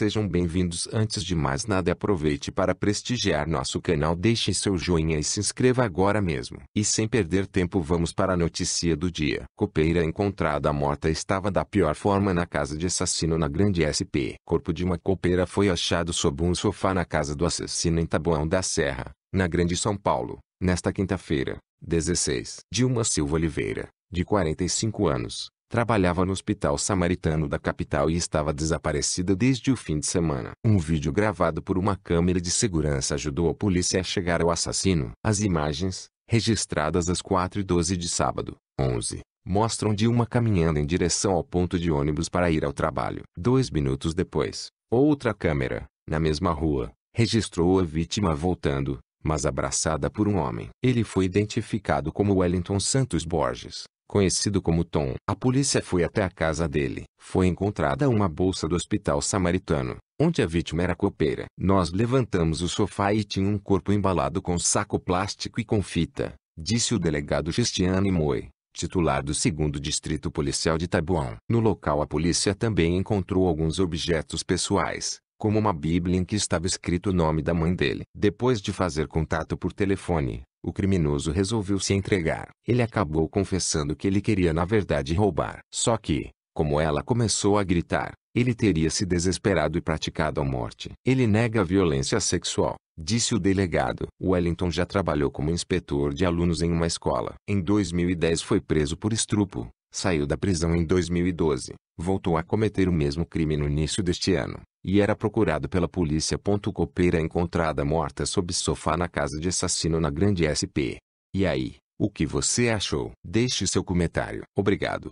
sejam bem-vindos. Antes de mais nada, aproveite para prestigiar nosso canal, deixe seu joinha e se inscreva agora mesmo. E sem perder tempo, vamos para a notícia do dia. Copeira encontrada morta estava da pior forma na casa de assassino na Grande SP. Corpo de uma copeira foi achado sob um sofá na casa do assassino em Taboão da Serra, na Grande São Paulo, nesta quinta-feira, 16. Dilma Silva Oliveira, de 45 anos Trabalhava no hospital samaritano da capital e estava desaparecida desde o fim de semana. Um vídeo gravado por uma câmera de segurança ajudou a polícia a chegar ao assassino. As imagens, registradas às 4 e 12 de sábado, 11, mostram de uma caminhando em direção ao ponto de ônibus para ir ao trabalho. Dois minutos depois, outra câmera, na mesma rua, registrou a vítima voltando, mas abraçada por um homem. Ele foi identificado como Wellington Santos Borges conhecido como Tom. A polícia foi até a casa dele. Foi encontrada uma bolsa do hospital samaritano, onde a vítima era copeira. Nós levantamos o sofá e tinha um corpo embalado com saco plástico e com fita, disse o delegado Cristiano Moi titular do 2 Distrito Policial de Taboão. No local a polícia também encontrou alguns objetos pessoais, como uma bíblia em que estava escrito o nome da mãe dele. Depois de fazer contato por telefone, o criminoso resolveu se entregar. Ele acabou confessando que ele queria na verdade roubar. Só que, como ela começou a gritar, ele teria se desesperado e praticado a morte. Ele nega a violência sexual, disse o delegado. Wellington já trabalhou como inspetor de alunos em uma escola. Em 2010 foi preso por estupro, saiu da prisão em 2012, voltou a cometer o mesmo crime no início deste ano e era procurado pela polícia. Copeira encontrada morta sob sofá na casa de assassino na Grande SP. E aí, o que você achou? Deixe seu comentário. Obrigado.